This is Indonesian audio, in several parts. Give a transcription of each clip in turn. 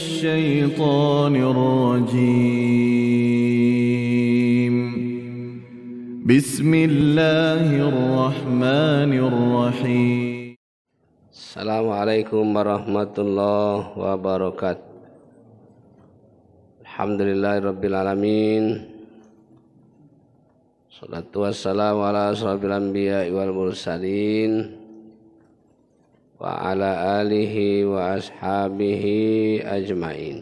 الشيطان الرجيم بسم الله الرحمن الرحيم السلام عليكم ورحمة الله وبركاته الحمد لله رب العالمين صلاة والسلام على asrafil الأنبياء والمرسلين وعلى آله وأصحابه أجمعين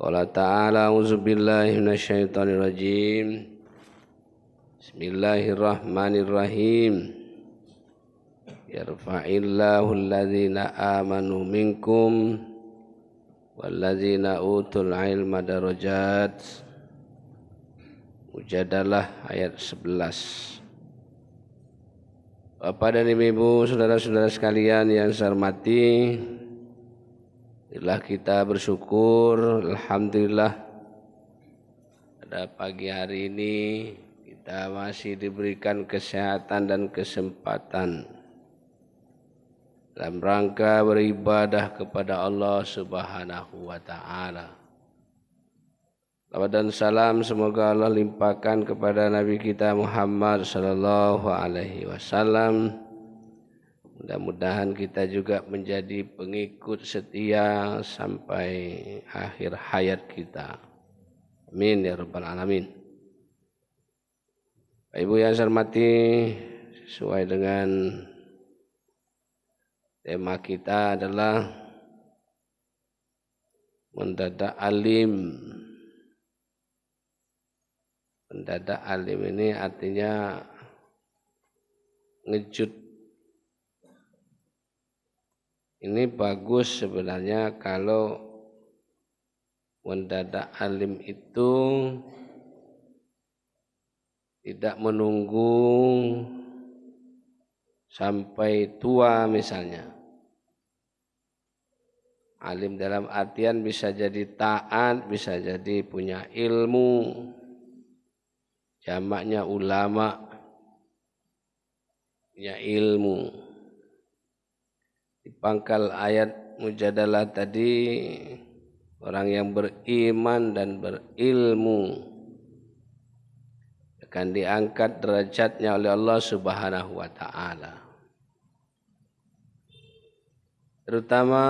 قال تعالى أعوذ بالله من الشيطان الرجيم بسم الله الرحمن الرحيم يرفع الله الذين آمنوا منكم والذين أوتوا العلم درجات Mujadalah ayat 11 Bapak dan Ibu, saudara-saudara sekalian yang saya hormati, Inilah kita bersyukur, Alhamdulillah Pada pagi hari ini kita masih diberikan kesehatan dan kesempatan Dalam rangka beribadah kepada Allah subhanahu wa ta'ala Salawat dan salam semoga Allah limpahkan kepada Nabi kita Muhammad Sallallahu Alaihi Wasallam. Mudah-mudahan kita juga menjadi pengikut setia sampai akhir hayat kita. Amin ya Rabbal Alamin. Pak Ibu yang saya hormati, sesuai dengan tema kita adalah mendadak alim Mendadak alim ini artinya ngejut. Ini bagus sebenarnya kalau mendadak alim itu tidak menunggu sampai tua misalnya. Alim dalam artian bisa jadi taat, bisa jadi punya ilmu, jamaknya ulama punya ilmu di pangkal ayat mujadalah tadi orang yang beriman dan berilmu akan diangkat derajatnya oleh Allah Subhanahu wa taala. Terutama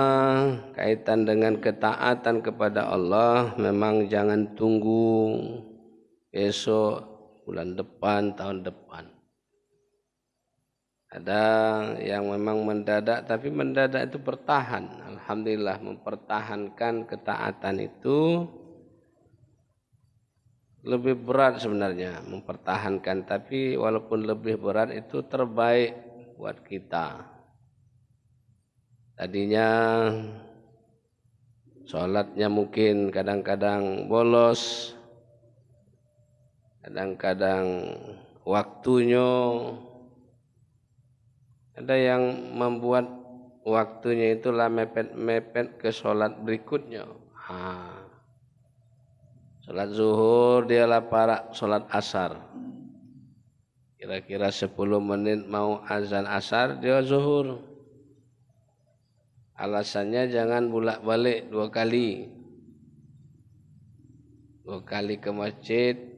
kaitan dengan ketaatan kepada Allah memang jangan tunggu besok bulan depan, tahun depan. Ada yang memang mendadak, tapi mendadak itu bertahan. Alhamdulillah mempertahankan ketaatan itu lebih berat sebenarnya mempertahankan. Tapi walaupun lebih berat itu terbaik buat kita. Tadinya sholatnya mungkin kadang-kadang bolos, kadang-kadang waktunya ada yang membuat waktunya itulah mepet-mepet ke sholat berikutnya. Ha. Sholat zuhur dia para sholat asar. Kira-kira 10 menit mau azan asar dia zuhur. Alasannya jangan bolak-balik dua kali. Dua kali ke masjid,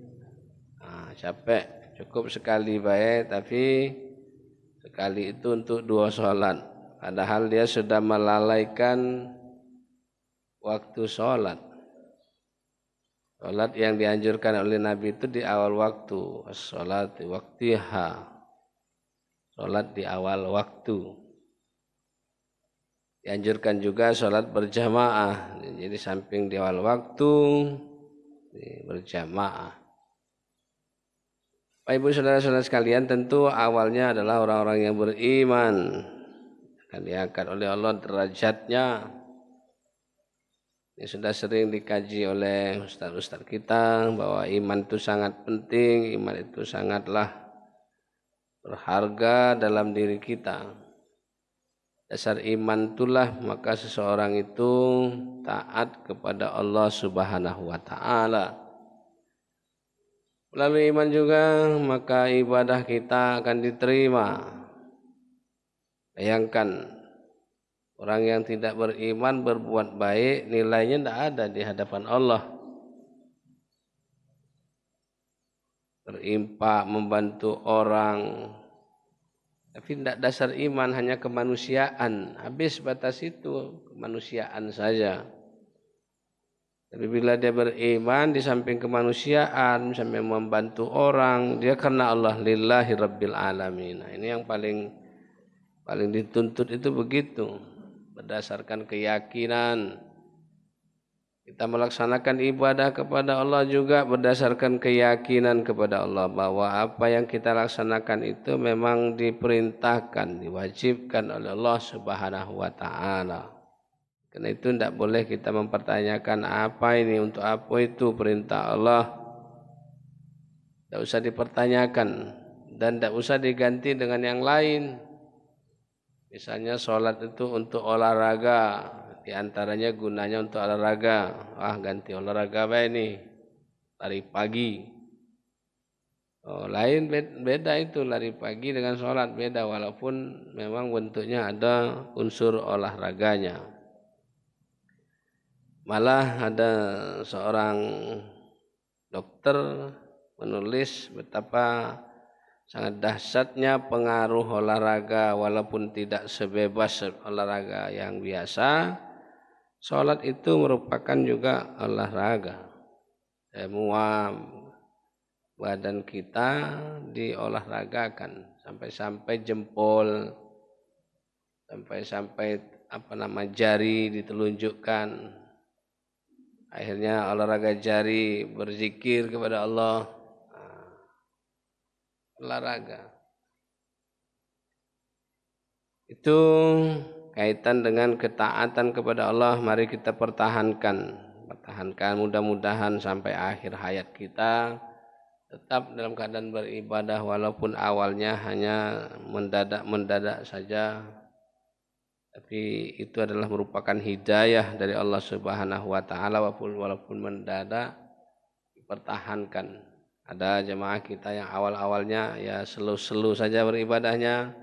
capek cukup sekali baik tapi sekali itu untuk dua sholat padahal dia sudah melalaikan waktu sholat sholat yang dianjurkan oleh Nabi itu di awal waktu sholat di waktiha sholat di awal waktu dianjurkan juga sholat berjamaah jadi samping di awal waktu berjamaah Bapak Ibu saudara-saudara sekalian tentu awalnya adalah orang-orang yang beriman akan diangkat oleh Allah derajatnya ini sudah sering dikaji oleh ustaz-ustaz kita bahwa iman itu sangat penting, iman itu sangatlah berharga dalam diri kita. Dasar iman itulah maka seseorang itu taat kepada Allah Subhanahu wa taala Lalu iman juga maka ibadah kita akan diterima. Bayangkan orang yang tidak beriman berbuat baik nilainya tidak ada di hadapan Allah. Berimpa membantu orang tapi tidak dasar iman hanya kemanusiaan. Habis batas itu kemanusiaan saja. Tapi bila dia beriman di samping kemanusiaan, sampai membantu orang, dia karena Allah lillahi rabbil alamin. Nah, ini yang paling paling dituntut itu begitu berdasarkan keyakinan. Kita melaksanakan ibadah kepada Allah juga berdasarkan keyakinan kepada Allah bahwa apa yang kita laksanakan itu memang diperintahkan, diwajibkan oleh Allah Subhanahu wa taala. Karena itu tidak boleh kita mempertanyakan apa ini untuk apa itu perintah Allah. Tidak usah dipertanyakan dan tidak usah diganti dengan yang lain. Misalnya sholat itu untuk olahraga, di antaranya gunanya untuk olahraga. Wah ganti olahraga apa ini? Lari pagi. Oh, lain beda itu lari pagi dengan sholat beda walaupun memang bentuknya ada unsur olahraganya. Malah ada seorang dokter menulis betapa sangat dahsyatnya pengaruh olahraga walaupun tidak sebebas olahraga yang biasa. Sholat itu merupakan juga olahraga. Semua badan kita diolahragakan sampai-sampai jempol, sampai-sampai apa nama jari ditelunjukkan Akhirnya olahraga jari, berzikir kepada Allah. Ah, olahraga. Itu kaitan dengan ketaatan kepada Allah. Mari kita pertahankan. Pertahankan mudah-mudahan sampai akhir hayat kita. Tetap dalam keadaan beribadah walaupun awalnya hanya mendadak-mendadak saja tapi itu adalah merupakan hidayah dari Allah Subhanahu wa taala walaupun walaupun mendadak dipertahankan. Ada jemaah kita yang awal-awalnya ya selu-selu saja beribadahnya.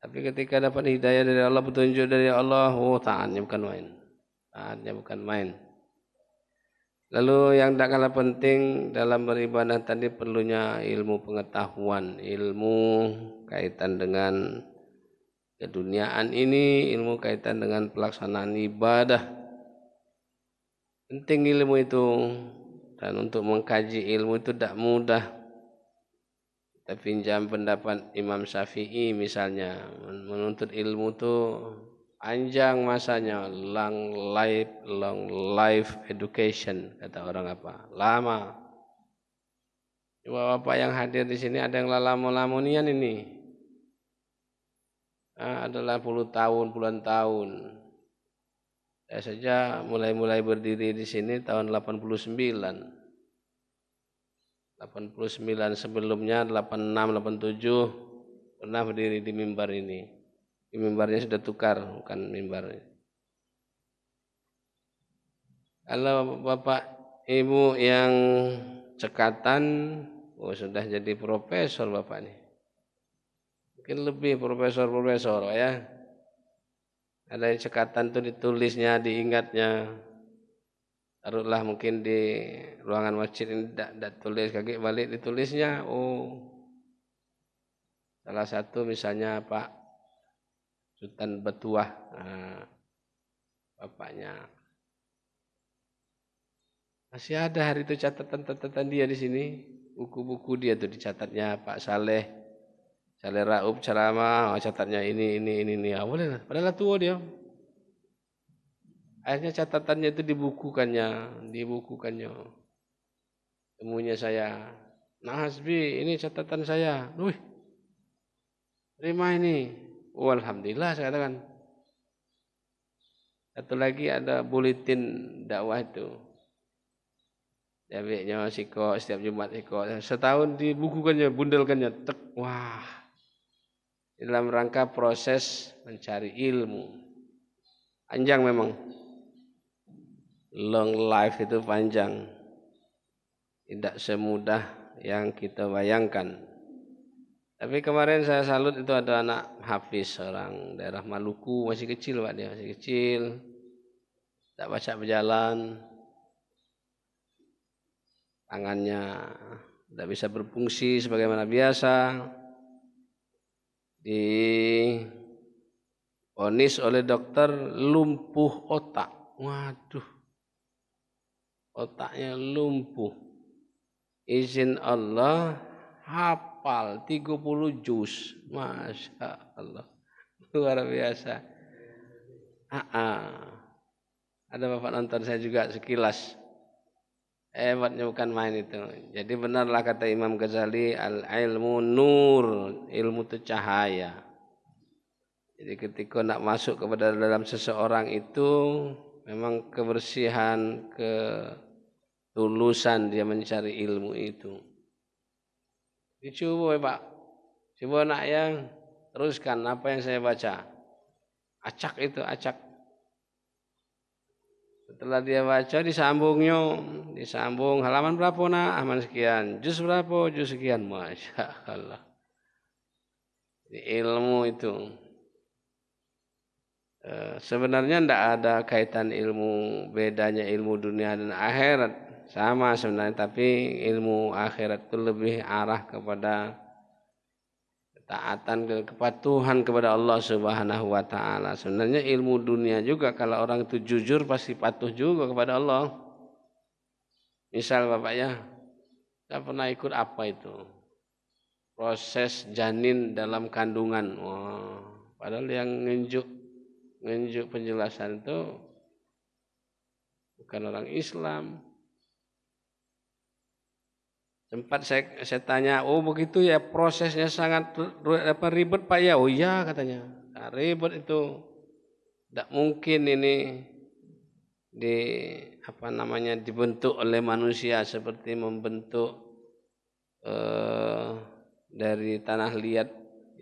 Tapi ketika dapat hidayah dari Allah, petunjuk dari Allah, oh taatnya bukan main. Taatnya bukan main. Lalu yang tak kalah penting dalam beribadah tadi perlunya ilmu pengetahuan, ilmu kaitan dengan Keduniaan ini ilmu kaitan dengan pelaksanaan ibadah. Penting ilmu itu dan untuk mengkaji ilmu itu tidak mudah. Kita pinjam pendapat Imam Syafi'i misalnya, menuntut ilmu itu panjang masanya, long life, long life education kata orang apa? Lama. Bapak-bapak yang hadir di sini ada yang lalamu-lamunian ini. Ah, adalah puluh tahun, puluhan tahun. Saya saja mulai-mulai berdiri di sini tahun 89. 89 sebelumnya 86 87 pernah berdiri di mimbar ini. Di mimbarnya sudah tukar, bukan mimbar. Kalau Bapak Ibu yang cekatan, oh sudah jadi profesor Bapak nih mungkin lebih profesor-profesor ya. Ada yang cekatan tuh ditulisnya, diingatnya. Taruhlah mungkin di ruangan masjid ini tidak tulis kaki balik ditulisnya. Oh, salah satu misalnya Pak Sultan Betuah, nah, bapaknya. Masih ada hari itu catatan-catatan dia di sini, buku-buku dia tuh dicatatnya Pak Saleh, Kali Raub ceramah, catatnya ini, ini, ini, ini. Ah, boleh lah. Padahal tua dia. Akhirnya catatannya itu dibukukannya, dibukukannya. Temunya saya. Nah Hasbi, ini catatan saya. Wih, terima ini. Oh, Alhamdulillah saya katakan. Satu lagi ada buletin dakwah itu. Jabiknya sikok, setiap Jumat sikok. Setahun dibukukannya, bundelkannya. Tek, wah dalam rangka proses mencari ilmu. Panjang memang. Long life itu panjang. Tidak semudah yang kita bayangkan. Tapi kemarin saya salut itu ada anak Hafiz orang daerah Maluku masih kecil pak dia masih kecil tak baca berjalan tangannya tidak bisa berfungsi sebagaimana biasa di onis oleh dokter lumpuh otak. Waduh. Otaknya lumpuh. Izin Allah hafal 30 juz. Masya Allah. Luar biasa. -ha. Ah, ah. Ada bapak nonton saya juga sekilas. Hebat eh, bukan main itu. Jadi benarlah kata Imam Ghazali, al ilmu nur, ilmu itu cahaya. Jadi ketika nak masuk kepada dalam seseorang itu memang kebersihan, ketulusan dia mencari ilmu itu. Dicoba ya Pak. Coba nak yang teruskan apa yang saya baca. Acak itu, acak. Setelah dia baca disambungnya, disambung halaman berapa nak? Halaman ah, sekian. Juz berapa? Juz sekian. Masya Allah. Ilmu itu. Eh, sebenarnya tidak ada kaitan ilmu bedanya ilmu dunia dan akhirat sama sebenarnya tapi ilmu akhirat itu lebih arah kepada ketaatan kepatuhan kepada Allah Subhanahu wa taala. Sebenarnya ilmu dunia juga kalau orang itu jujur pasti patuh juga kepada Allah. Misal Bapak ya, saya pernah ikut apa itu? Proses janin dalam kandungan. Wah, padahal yang ngejuk ngejuk penjelasan itu bukan orang Islam, Sempat saya, saya tanya, oh begitu ya prosesnya sangat apa, ribet Pak ya? Oh iya katanya, nah, ribet itu. Tidak mungkin ini di apa namanya dibentuk oleh manusia seperti membentuk eh, dari tanah liat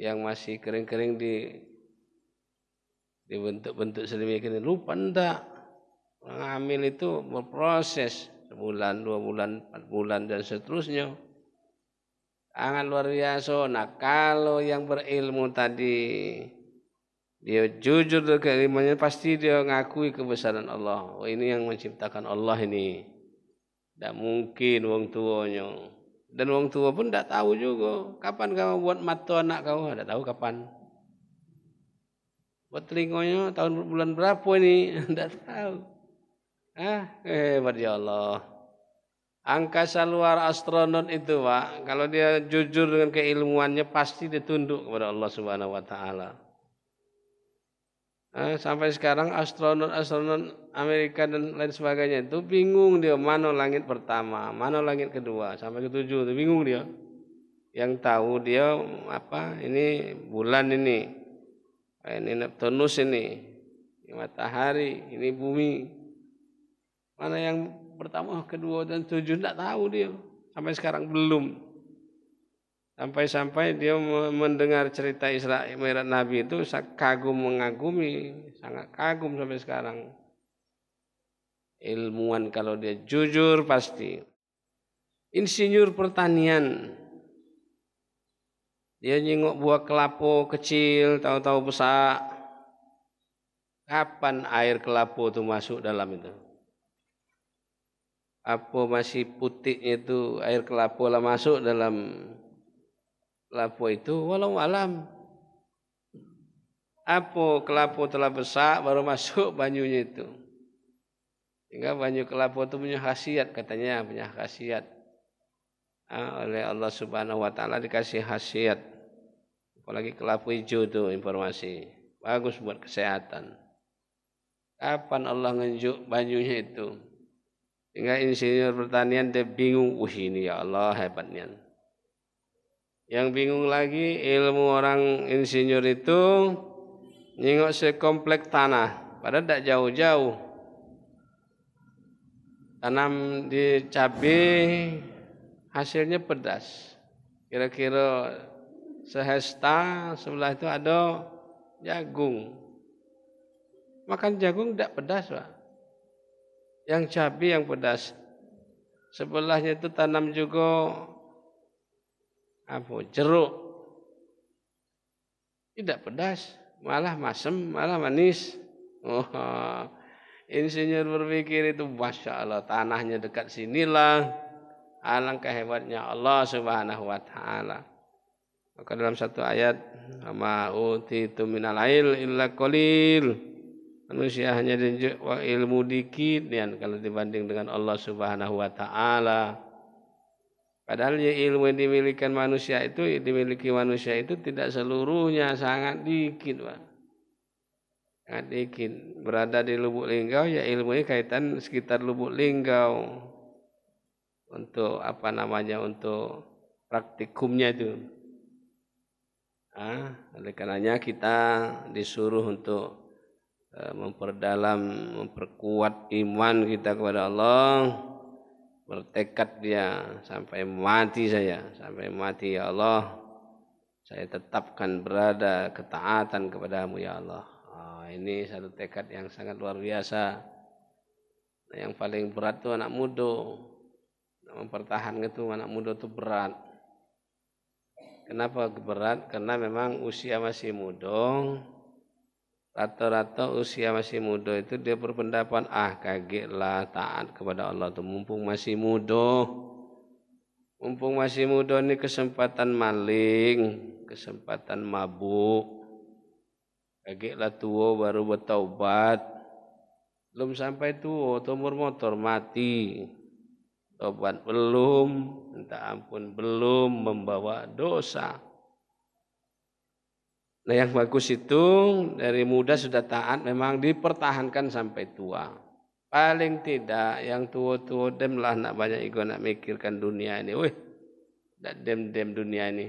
yang masih kering-kering di dibentuk-bentuk sedemikian rupa ndak mengambil itu berproses satu bulan, dua bulan, empat bulan, dan seterusnya. Angan luar biasa. Nah, kalau yang berilmu tadi, dia jujur dengan keimanannya, pasti dia ngakui kebesaran Allah. Oh, ini yang menciptakan Allah ini. Tidak mungkin wong tuanya. Dan wong tua pun tidak tahu juga. Kapan kamu buat mata anak kamu? Tidak tahu kapan. Buat telinganya tahun bulan berapa ini? Tidak tahu eh hebat eh, ya Allah. Angkasa luar astronom itu Pak, kalau dia jujur dengan keilmuannya pasti ditunduk kepada Allah Subhanahu wa taala. Nah, sampai sekarang astronot-astronot Amerika dan lain sebagainya itu bingung dia mana langit pertama, mana langit kedua sampai ketujuh itu bingung dia. Yang tahu dia apa ini bulan ini, eh, ini Neptunus ini, ini matahari, ini bumi, Mana yang pertama, kedua dan tujuh tidak tahu dia. Sampai sekarang belum. Sampai-sampai dia mendengar cerita Isra Mi'raj Nabi itu kagum mengagumi, sangat kagum sampai sekarang. Ilmuwan kalau dia jujur pasti. Insinyur pertanian. Dia nyingok buah kelapo kecil, tahu-tahu besar. Kapan air kelapo itu masuk dalam itu? apa masih putihnya itu air kelapa lah masuk dalam kelapa itu walau alam apa kelapa telah besar baru masuk banyunya itu sehingga banyu kelapa itu punya khasiat katanya punya khasiat ha, oleh Allah Subhanahu wa taala dikasih khasiat apalagi kelapa hijau itu informasi bagus buat kesehatan kapan Allah ngenjuk banyunya itu sehingga insinyur pertanian dia bingung, wah ini ya Allah hebatnya. Yang bingung lagi ilmu orang insinyur itu nyingok sekomplek tanah, padahal tidak jauh-jauh. Tanam di cabai hasilnya pedas. Kira-kira sehesta sebelah itu ada jagung. Makan jagung tidak pedas, Pak yang cabai yang pedas. Sebelahnya itu tanam juga apa jeruk. Tidak pedas, malah masem, malah manis. Oh, insinyur berpikir itu masya Allah tanahnya dekat sinilah. Alangkah ah, hebatnya Allah Subhanahu wa taala. Maka dalam satu ayat, "Ma utitu minal ail illa qalil." Manusia hanya ditunjuk ilmu dikit nian kalau dibanding dengan Allah Subhanahu wa taala. Padahal ya ilmu yang dimiliki manusia itu dimiliki manusia itu tidak seluruhnya sangat dikit, Pak. Sangat dikit. Berada di lubuk linggau ya ilmunya kaitan sekitar lubuk linggau. Untuk apa namanya? Untuk praktikumnya itu. Ah, oleh karenanya kita disuruh untuk Eh, memperdalam, memperkuat iman kita kepada Allah, bertekad dia sampai mati saya, sampai mati ya Allah, saya tetapkan berada ketaatan kepadamu ya Allah. Oh, ini satu tekad yang sangat luar biasa. Nah, yang paling berat itu anak muda. Mempertahankan itu anak muda itu berat. Kenapa berat? Karena memang usia masih muda, rata-rata usia masih muda itu dia berpendapat ah kagetlah taat kepada Allah tuh mumpung masih muda mumpung masih muda ini kesempatan maling kesempatan mabuk kagetlah tua baru bertaubat belum sampai tua umur motor mati taubat belum minta ampun belum membawa dosa Nah yang bagus itu dari muda sudah taat memang dipertahankan sampai tua. Paling tidak yang tua-tua dem lah nak banyak ego nak mikirkan dunia ini. Wih, nak dem-dem dunia ini.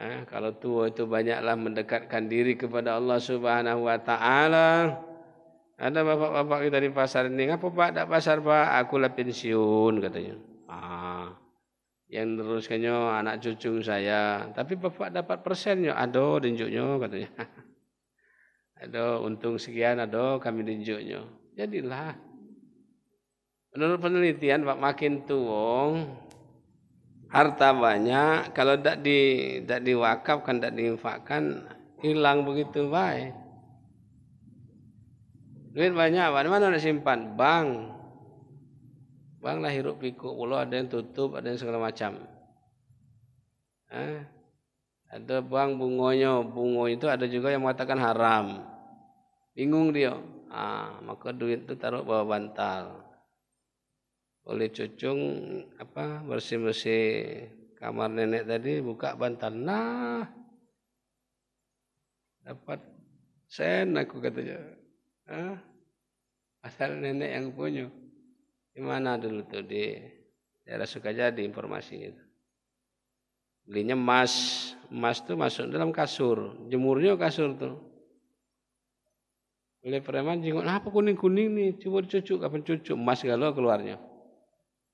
Nah, kalau tua itu banyaklah mendekatkan diri kepada Allah Subhanahu wa taala. Ada bapak-bapak kita di pasar ini, ngapa Pak tak pasar Pak? Aku lah pensiun katanya yang neruskannya anak cucu saya. Tapi bapak dapat persennya, aduh dinjuknya katanya. aduh untung sekian, ado kami dinjuknya. Jadilah. Menurut penelitian pak makin tuwong harta banyak kalau tidak di tidak diwakafkan tidak diinfakkan hilang begitu baik duit banyak mana mana simpan bank Bang lah hirup pikuk ulo ada yang tutup, ada yang segala macam. Hah? Ada bang bungonyo bungo itu ada juga yang mengatakan haram. Bingung dia. Ah, maka duit itu taruh bawa bantal. Oleh cucung apa bersih-bersih kamar nenek tadi buka bantal. Nah, dapat sen aku katanya. ah Asal nenek yang punya. Di mana dulu tuh di daerah Sukajadi informasinya. Belinya emas, emas tuh masuk dalam kasur, jemurnya kasur tuh. Oleh preman jenguk, nah, apa kuning-kuning nih? Coba dicucuk, kapan cucuk? Emas galau keluarnya.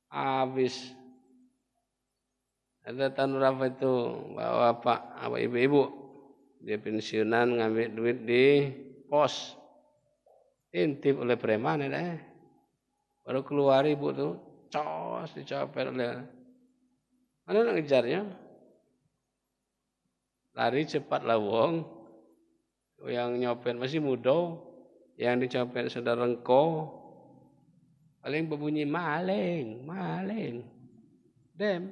Habis. Ada tahun apa itu? pak apa ibu-ibu? Dia pensiunan ngambil duit di pos. Intip oleh preman ya. Eh. Baru keluar ibu tuh, cos dicopet oleh. Mana nak ngejarnya? Lari lah wong. Yang nyopet masih muda, yang dicopet saudara engkau. Paling berbunyi maling, maling. Dem.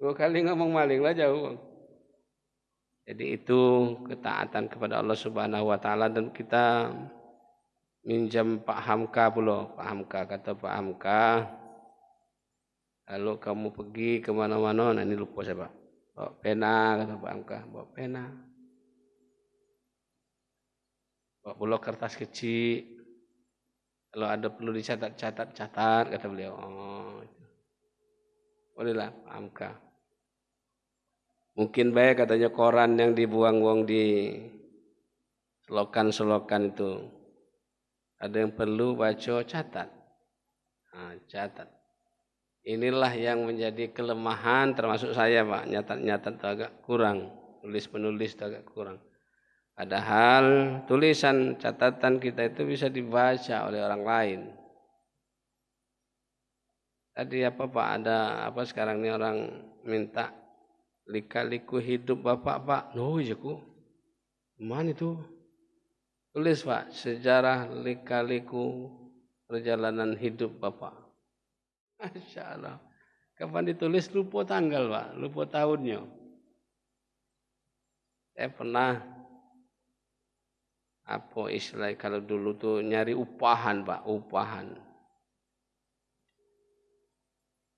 Dua kali ngomong maling lah jauh. Jadi itu ketaatan kepada Allah Subhanahu wa taala dan kita minjam Pak Hamka pula. Pak Hamka kata Pak Hamka, kalau kamu pergi kemana-mana, nah ini lupa siapa. Bawa pena kata Pak Hamka, bawa pena. Bawa pula kertas kecil. Kalau ada perlu dicatat, catat, catat kata beliau. Oh, bolehlah Pak Hamka. Mungkin baik katanya koran yang dibuang-buang di selokan-selokan itu ada yang perlu baca catat. Nah, catat. Inilah yang menjadi kelemahan termasuk saya Pak. Nyatat-nyatat itu agak kurang. Tulis-penulis itu agak kurang. Padahal tulisan catatan kita itu bisa dibaca oleh orang lain. Tadi apa Pak ada apa sekarang ini orang minta lika-liku hidup Bapak Pak. No, jaku. Iya, Mana itu? Tulis Pak, sejarah lika-liku perjalanan hidup Bapak. Masya Allah. Kapan ditulis lupa tanggal Pak, lupa tahunnya. Saya pernah apa istilah kalau dulu tuh nyari upahan Pak, upahan.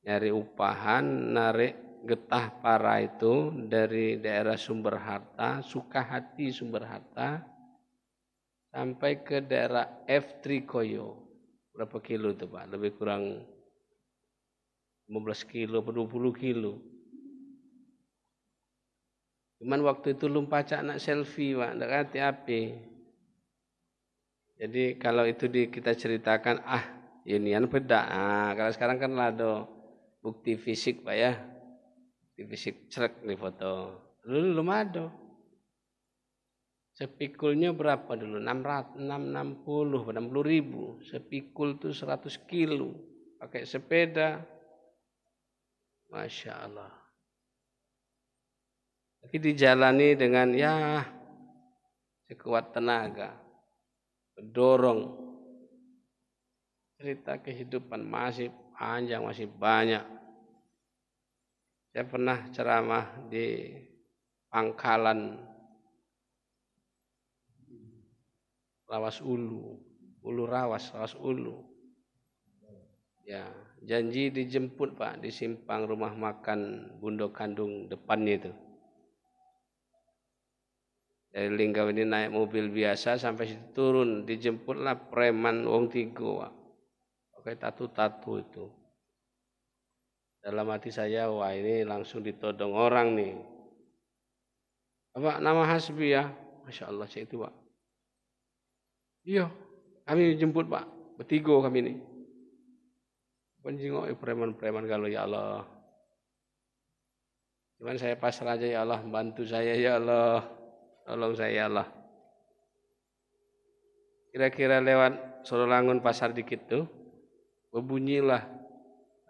Nyari upahan, narik getah para itu dari daerah sumber harta, suka hati sumber harta, sampai ke daerah F3 Koyo. Berapa kilo itu Pak? Lebih kurang 15 kilo atau 20 kilo. Cuman waktu itu lum pacak nak selfie Pak, ndak kati api. Jadi kalau itu di, kita ceritakan, ah ini ya kan beda. Ah, kalau sekarang kan lado bukti fisik Pak ya. Bukti fisik cerek di foto. Dulu belum ada. Sepikulnya berapa dulu? 600, 660, 60 ribu. Sepikul itu 100 kilo. Pakai sepeda. Masya Allah. Tapi dijalani dengan ya sekuat tenaga. Dorong. Cerita kehidupan masih panjang, masih banyak. Saya pernah ceramah di pangkalan Rawas Ulu, Ulu Rawas, Rawas Ulu. Ya, janji dijemput Pak di simpang rumah makan Bundo Kandung depannya itu. Dari Linggau ini naik mobil biasa sampai situ turun, dijemputlah preman wong tigo Pak. Oke, tatu-tatu itu. Dalam hati saya, wah ini langsung ditodong orang nih. Apa nama Hasbi ya? Masya Allah, saya itu Pak. Iya, kami jemput Pak. Bertiga kami ini. Penjengok ya, preman-preman kalau ya Allah. Cuman saya pasrah aja ya Allah, bantu saya ya Allah. Tolong saya ya Allah. Kira-kira lewat Solo Langun pasar dikit tuh, berbunyilah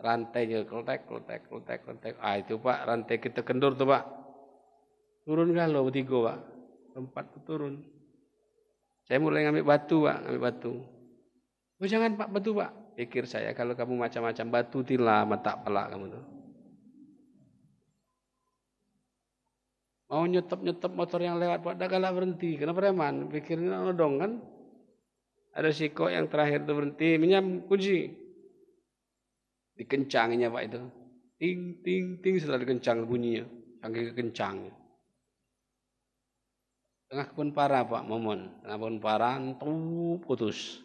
rantainya kletek kletek kletek kletek. Ah itu Pak, rantai kita kendur tuh Pak. Turun lo bertiga Pak. Tempat turun. Saya mulai ngambil batu, Pak, ngambil batu. Oh, jangan Pak batu, Pak. Pikir saya kalau kamu macam-macam batu tila mata pelak kamu tuh. Mau nyetop-nyetop motor yang lewat, Pak, galak berhenti. Kenapa reman? Pikirnya nodong kan? Ada siko yang terakhir tuh berhenti, menyam kunci. dikencanginnya Pak itu. Ting, ting, ting selalu dikencang bunyinya. Saking kencangnya. Tengah kebun para Pak Momon, tengah kebun para tuh putus.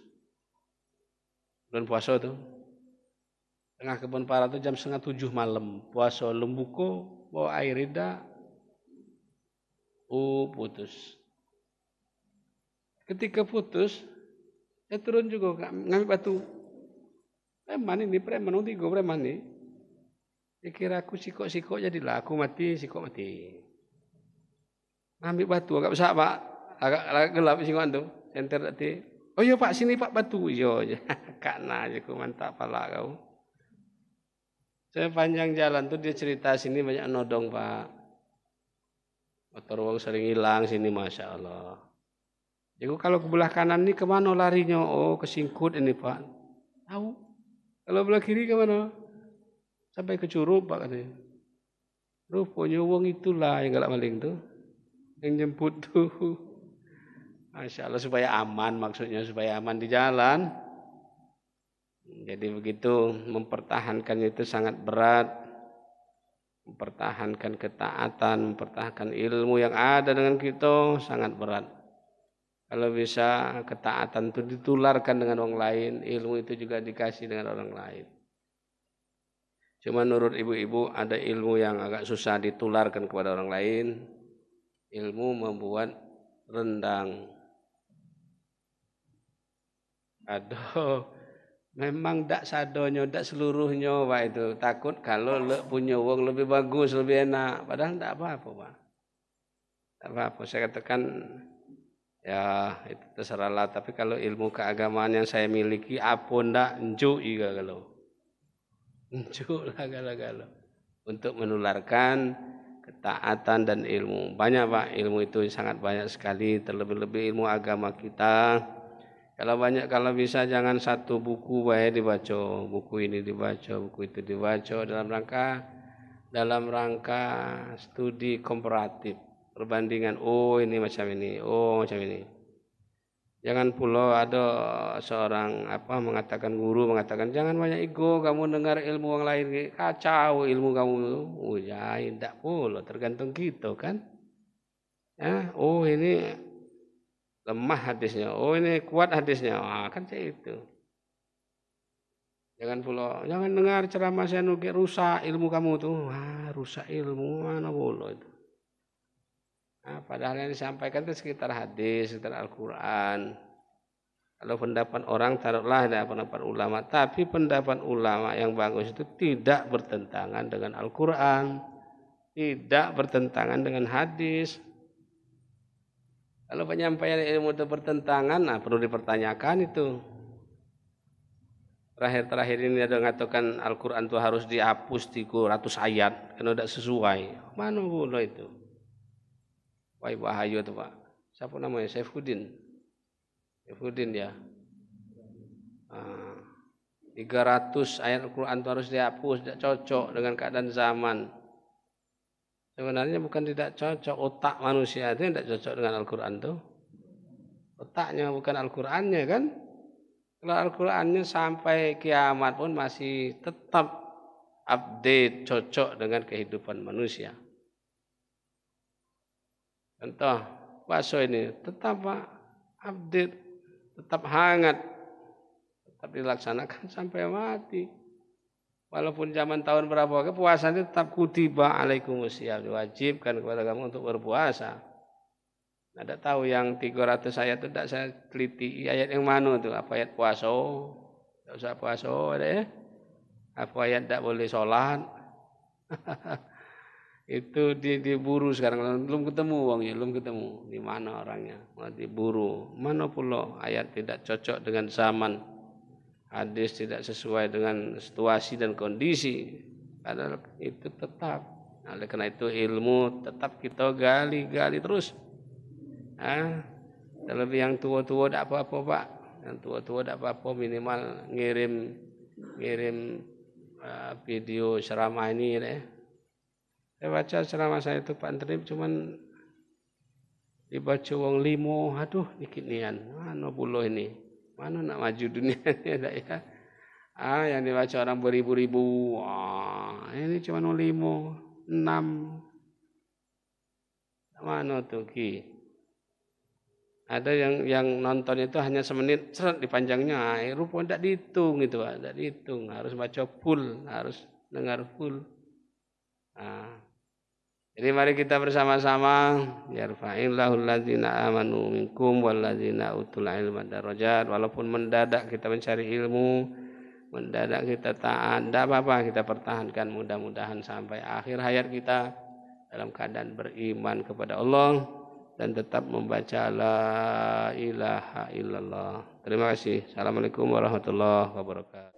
Bulan puasa tuh. Tengah kebun para tuh jam setengah tujuh malam. Puasa lembuko, bawa air ida uh putus. Ketika putus, ya turun juga ngambil batu. Preman ini, preman, gue preman ini. Ya kira aku sikok-sikok jadilah, aku mati, sikok mati. Ambil batu agak besar pak. Agak, agak gelap sih tu. Senter tadi. Oh iya pak sini pak batu. Yo je. Kana je ku mantap pala kau. panjang jalan tu dia cerita sini banyak nodong pak. Motor wong sering hilang sini masya Allah. Jadi kalau ke belah kanan ni kemana larinya? Oh ke singkut ini pak. Tahu. Kalau belah kiri kemana? Sampai ke Curup pak katanya. Rupanya wong itulah yang galak maling tu yang jemput tuh. Masya Allah supaya aman maksudnya supaya aman di jalan. Jadi begitu mempertahankannya itu sangat berat. Mempertahankan ketaatan, mempertahankan ilmu yang ada dengan kita sangat berat. Kalau bisa ketaatan itu ditularkan dengan orang lain, ilmu itu juga dikasih dengan orang lain. Cuma menurut ibu-ibu ada ilmu yang agak susah ditularkan kepada orang lain, ilmu membuat rendang. Aduh, memang tak sadonyo, tak seluruhnya pak itu. Takut kalau le punya uang lebih bagus, lebih enak. Padahal tidak apa-apa pak. Tidak apa-apa, saya katakan ya itu terserahlah. Tapi kalau ilmu keagamaan yang saya miliki, apa ndak enjuk juga kalau. Enjuk lah kalau-kalau. Untuk menularkan ketaatan dan ilmu. Banyak Pak, ilmu itu sangat banyak sekali, terlebih-lebih ilmu agama kita. Kalau banyak kalau bisa jangan satu buku baik dibaca, buku ini dibaca, buku itu dibaca dalam rangka dalam rangka studi komparatif, perbandingan. Oh, ini macam ini, oh macam ini. Jangan pula ada seorang apa mengatakan guru mengatakan jangan banyak ego kamu dengar ilmu orang lain kacau ilmu kamu oh ya tidak pula tergantung gitu kan ya oh ini lemah hadisnya oh ini kuat hadisnya ah kan kayak itu jangan pula jangan dengar ceramah saya nukir rusak ilmu kamu tuh wah rusak ilmu mana pula itu Nah, padahal yang disampaikan itu sekitar hadis, sekitar Al-Quran. Kalau pendapat orang taruhlah ada pendapat ulama, tapi pendapat ulama yang bagus itu tidak bertentangan dengan Al-Quran, tidak bertentangan dengan hadis. Kalau penyampaian ilmu itu bertentangan, nah perlu dipertanyakan itu. Terakhir-terakhir ini ada mengatakan Al-Quran itu harus dihapus 300 ayat, karena tidak sesuai. Mana itu? Pak Ibu Ahayu atau Pak siapa namanya Saifuddin Saifuddin ya ah, 300 ayat Al-Quran itu harus dihapus tidak cocok dengan keadaan zaman sebenarnya bukan tidak cocok otak manusia itu tidak cocok dengan Al-Quran itu otaknya bukan Al-Qurannya kan kalau Al-Qurannya sampai kiamat pun masih tetap update cocok dengan kehidupan manusia. Contoh, puasa ini tetap Pak, update, tetap hangat, tetap dilaksanakan sampai mati. Walaupun zaman tahun berapa ke puasa ini tetap kutiba alaikumusiyam diwajibkan kepada kamu untuk berpuasa. Ada tahu yang 300 ayat itu tidak saya teliti ayat yang mana itu apa ayat puasa, tidak usah puasa ada ya. Apa ayat tidak boleh sholat. itu di, diburu sekarang belum ketemu ya belum ketemu di mana orangnya malah diburu mana pula ayat tidak cocok dengan zaman hadis tidak sesuai dengan situasi dan kondisi padahal itu tetap nah, oleh karena itu ilmu tetap kita gali-gali terus ah terlebih yang tua-tua tidak apa-apa pak yang tua-tua tidak apa-apa minimal ngirim ngirim uh, video ceramah ini deh ya. Saya baca selama saya itu Pak Antrim cuman dibaca wong limo, aduh dikit nian. Mana buluh ini? Mana nak maju dunia ini ya? Ah, yang dibaca orang beribu-ribu. Ah, ini cuma limo, enam. Mana tuh ki? Ada yang yang nonton itu hanya semenit seret dipanjangnya. Ah, rupanya tidak dihitung itu, tidak dihitung. Harus baca full, harus dengar full. ah. Jadi mari kita bersama-sama yarfa'illahul ladzina amanu minkum ladzina utul ilma darajat walaupun mendadak kita mencari ilmu mendadak kita taat tidak apa-apa kita pertahankan mudah-mudahan sampai akhir hayat kita dalam keadaan beriman kepada Allah dan tetap membaca la ilaha illallah. Terima kasih. Assalamualaikum warahmatullahi wabarakatuh.